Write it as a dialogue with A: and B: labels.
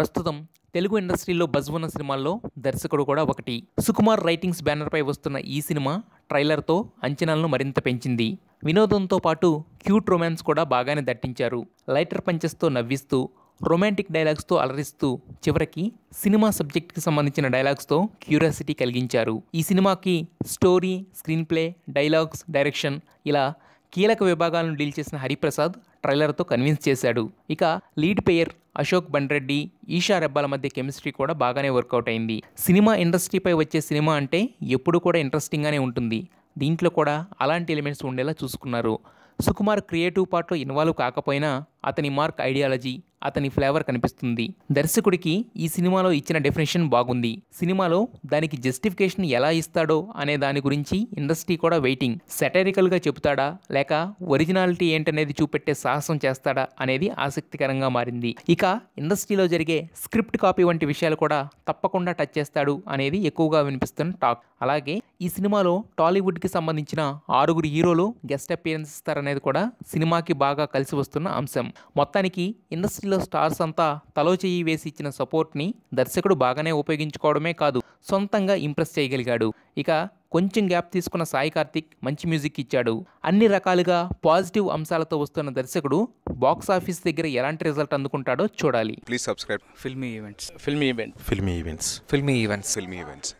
A: ప్రస్తుతం తెలుగు ఇండస్ట్రీలో బజ్ ఉన్న సినిమాల్లో దర్శకుడు కూడా ఒకటి సుకుమార్ రైటింగ్స్ బ్యానర్పై వస్తున్న ఈ సినిమా ట్రైలర్తో అంచనాలను మరింత పెంచింది వినోదంతో పాటు క్యూట్ రొమాన్స్ కూడా బాగానే దట్టించారు లైటర్ పంచెస్తో నవ్విస్తూ రొమాంటిక్ డైలాగ్స్తో అలరిస్తూ చివరికి సినిమా సబ్జెక్ట్కి సంబంధించిన డైలాగ్స్తో క్యూరియాసిటీ కలిగించారు ఈ సినిమాకి story screenplay dialogues direction ఇలా కీలక విభాగాలను డీల్ చేసిన హరిప్రసాద్ ట్రైలర్తో కన్విన్స్ చేశాడు ఇక లీడ్ పేయర్ అశోక్ బండ్రెడ్డి ఈషా రెబ్బాల మధ్య కెమిస్ట్రీ కూడా బాగానే వర్కౌట్ అయింది సినిమా ఇండస్ట్రీపై వచ్చే సినిమా అంటే ఎప్పుడు కూడా ఇంట్రెస్టింగ్గానే ఉంటుంది దీంట్లో కూడా అలాంటి ఎలిమెంట్స్ ఉండేలా చూసుకున్నారు సుకుమార్ క్రియేటివ్ పార్ట్లో ఇన్వాల్వ్ కాకపోయినా అతని మార్క్ ఐడియాలజీ అతని ఫ్లేవర్ కనిపిస్తుంది దర్శకుడికి ఈ సినిమాలో ఇచ్చిన డెఫినేషన్ బాగుంది సినిమాలో దానికి జస్టిఫికేషన్ ఎలా ఇస్తాడో అనే దాని గురించి ఇండస్ట్రీ కూడా వెయిటింగ్ సెటరికల్గా చెబుతాడా లేక ఒరిజినాలిటీ ఏంటనేది చూపెట్టే సాహసం చేస్తాడా అనేది ఆసక్తికరంగా మారింది ఇక ఇండస్ట్రీలో జరిగే స్క్రిప్ట్ కాపీ వంటి విషయాలు కూడా తప్పకుండా టచ్ చేస్తాడు అనేది ఎక్కువగా వినిపిస్తున్న టాక్ అలాగే ఈ సినిమాలో టాలీవుడ్కి సంబంధించిన ఆరుగురు హీరోలు గెస్ట్ అపియరెన్స్ ఇస్తారనేది కూడా సినిమాకి బాగా కలిసి వస్తున్న అంశం మొత్తానికి ఇండస్ట్రీలో స్టార్స్ అంతా తలో చేయి వేసి ఇచ్చిన సపోర్ట్ని దర్శకుడు బాగానే ఉపయోగించుకోవడమే కాదు సొంతంగా ఇంప్రెస్ చేయగలిగాడు ఇక కొంచెం గ్యాప్ తీసుకున్న సాయి కార్తిక్ మంచి మ్యూజిక్ ఇచ్చాడు అన్ని రకాలుగా పాజిటివ్ అంశాలతో వస్తున్న దర్శకుడు బాక్స్ ఆఫీస్ దగ్గర ఎలాంటి రిజల్ట్ అందుకుంటాడో చూడాలి
B: please subscribe filmy events filmy event filmy events filmy events filmy events